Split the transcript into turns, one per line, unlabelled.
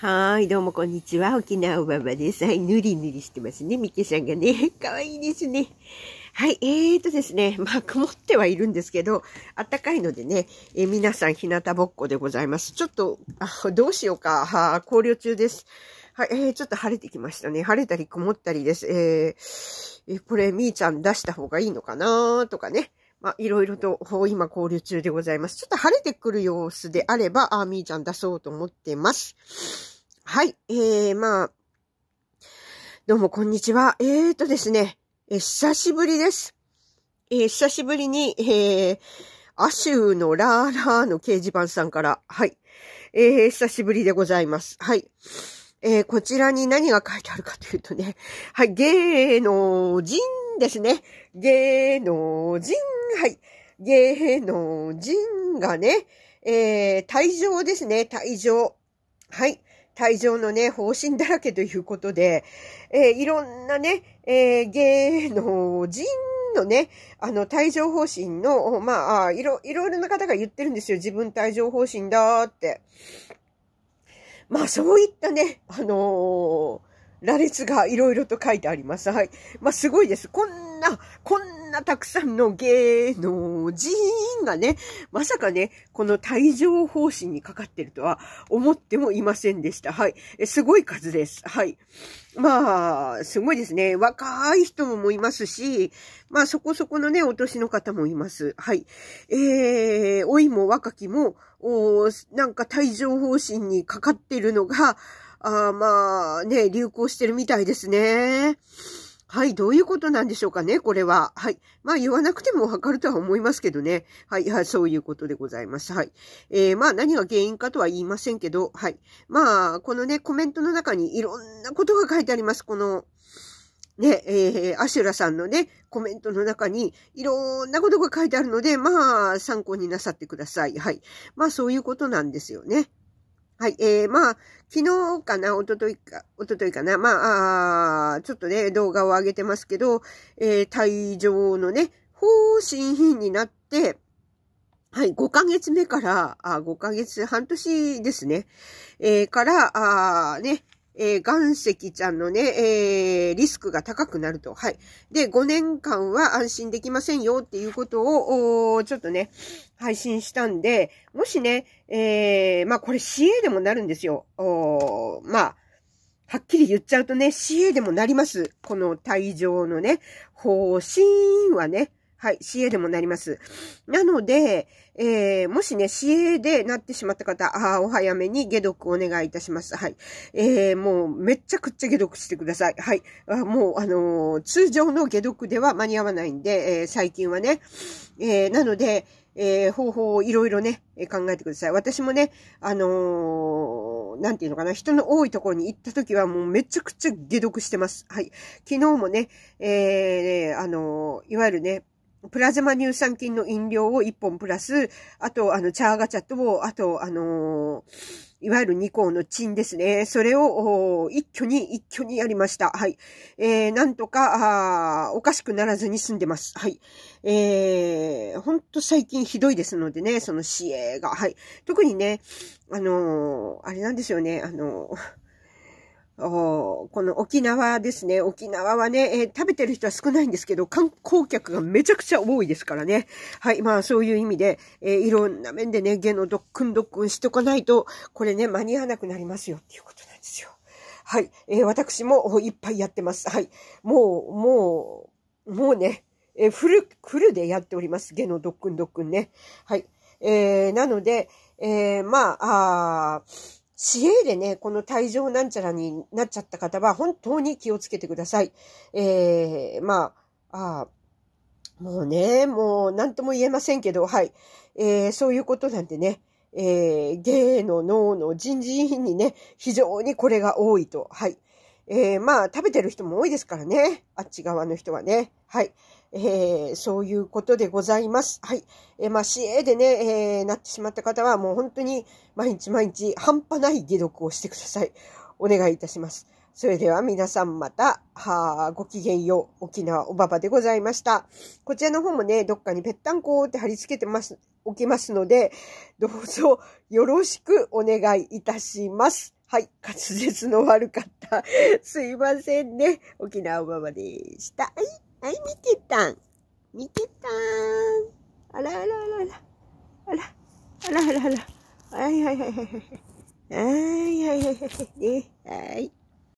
はい、どうもこんにちは。沖縄おばばです。はい、ぬりぬりしてますね。みけちゃんがね、かわいいですね。はい、えーとですね、まあ、曇ってはいるんですけど、あったかいのでね、えー、皆さん、日向ぼっこでございます。ちょっと、あどうしようか、は考慮中です。はい、えー、ちょっと晴れてきましたね。晴れたり曇ったりです。えー、これ、みーちゃん出した方がいいのかなとかね。まあ、いろいろと、今、考慮中でございます。ちょっと晴れてくる様子であれば、あー、みーちゃん出そうと思ってます。はい、えー、まあ、どうもこんにちは。えーとですね、え久しぶりです。えー、久しぶりに、えー、アシューのラーラーの掲示板さんから、はい、えー、久しぶりでございます。はい。えー、こちらに何が書いてあるかというとね、はい、芸能人ですね。芸能人、はい。芸能人がね、えー、退場ですね、退場。はい。退場のね、方針だらけということで、えー、いろんなね、えー、芸能人のね、あの、退場方針の、まあ、いろ、いろいろな方が言ってるんですよ。自分退場方針だって。まあ、そういったね、あのー、羅列がいろいろと書いてあります。はい。まあ、すごいです。こんんな、こんなたくさんの芸能人がね、まさかね、この帯状方針にかかってるとは思ってもいませんでした。はい。えすごい数です。はい。まあ、すごいですね。若い人もいますし、まあそこそこのね、お年の方もいます。はい。えー、老いも若きも、おなんか帯状方針にかかってるのが、あまあね、流行してるみたいですね。はい、どういうことなんでしょうかね、これは。はい。まあ、言わなくてもわかるとは思いますけどね。はい、い、そういうことでございます。はい。えー、まあ、何が原因かとは言いませんけど、はい。まあ、このね、コメントの中にいろんなことが書いてあります。この、ね、えー、アシュラさんのね、コメントの中にいろんなことが書いてあるので、まあ、参考になさってください。はい。まあ、そういうことなんですよね。はい、えー、まあ、昨日かな、おとといか、おとといかな、まあ、あちょっとね、動画を上げてますけど、えー、退場のね、方針品になって、はい、5ヶ月目から、あ5ヶ月、半年ですね、えー、から、あね、えー、岩石ちゃんのね、えー、リスクが高くなると。はい。で、5年間は安心できませんよっていうことを、ちょっとね、配信したんで、もしね、えー、まあこれ CA でもなるんですよ。おまあ、はっきり言っちゃうとね、CA でもなります。この退場のね、方針はね、はい、CA でもなります。なので、えー、もしね、CA でなってしまった方、ああ、お早めに解毒お願いいたします。はい。えー、もう、めっちゃくっちゃ解毒してください。はい。あもう、あのー、通常の解毒では間に合わないんで、えー、最近はね。えー、なので、えー、方法をいろいろね、考えてください。私もね、あのー、なんていうのかな、人の多いところに行った時はもうめちゃくちゃ解毒してます。はい。昨日もね、えー、あのー、いわゆるね、プラズマ乳酸菌の飲料を1本プラス、あと、あの、チャーガチャと、あと、あのー、いわゆる2項のチンですね。それを、一挙に、一挙にやりました。はい。えー、なんとか、あおかしくならずに済んでます。はい。えー、ほんと最近ひどいですのでね、その死営が。はい。特にね、あのー、あれなんですよね、あのーこの沖縄ですね。沖縄はね、えー、食べてる人は少ないんですけど、観光客がめちゃくちゃ多いですからね。はい。まあ、そういう意味で、えー、いろんな面でね、芸能ドックンドックンしとかないと、これね、間に合わなくなりますよっていうことなんですよ。はい。えー、私もいっぱいやってます。はい。もう、もう、もうね、えー、フル、フルでやっております。芸能ドックンドックンね。はい。えー、なので、えー、まあ、あー、市営でね、この退場なんちゃらになっちゃった方は、本当に気をつけてください。えー、まあ、あもうね、もう何とも言えませんけど、はい。えー、そういうことなんでね、えー、芸の脳の人事委員にね、非常にこれが多いと。はい。えー、まあ、食べてる人も多いですからね。あっち側の人はね。はい。えー、そういうことでございます。はい。えー、まあ、c でね、えー、なってしまった方は、もう本当に毎日毎日半端ない解毒をしてください。お願いいたします。それでは皆さんまた、はごきげんよう。沖縄おばばでございました。こちらの方もね、どっかにぺったんこって貼り付けてます、おきますので、どうぞよろしくお願いいたします。はい。滑舌の悪かった。すいませんね。沖縄おばばでした。はい。はい、見てたん。見てたん。あらあらあらあら。あらあらあらあら。はいはいはいはい。はいはいはいはい。ね、はい。